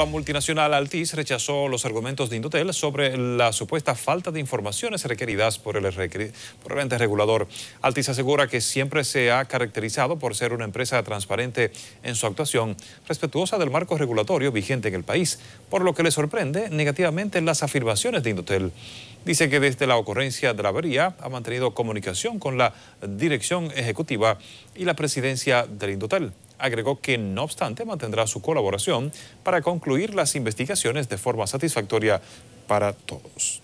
La multinacional Altis rechazó los argumentos de Indotel sobre la supuesta falta de informaciones requeridas por el, ente regulador. Altis asegura que siempre se ha caracterizado por ser una empresa transparente en su actuación, respetuosa del marco regulatorio vigente en el país, por lo que le sorprende negativamente las afirmaciones de Indotel. Dice que desde la ocurrencia de la avería ha mantenido comunicación con la dirección ejecutiva y la presidencia del Indotel agregó que no obstante mantendrá su colaboración para concluir las investigaciones de forma satisfactoria para todos.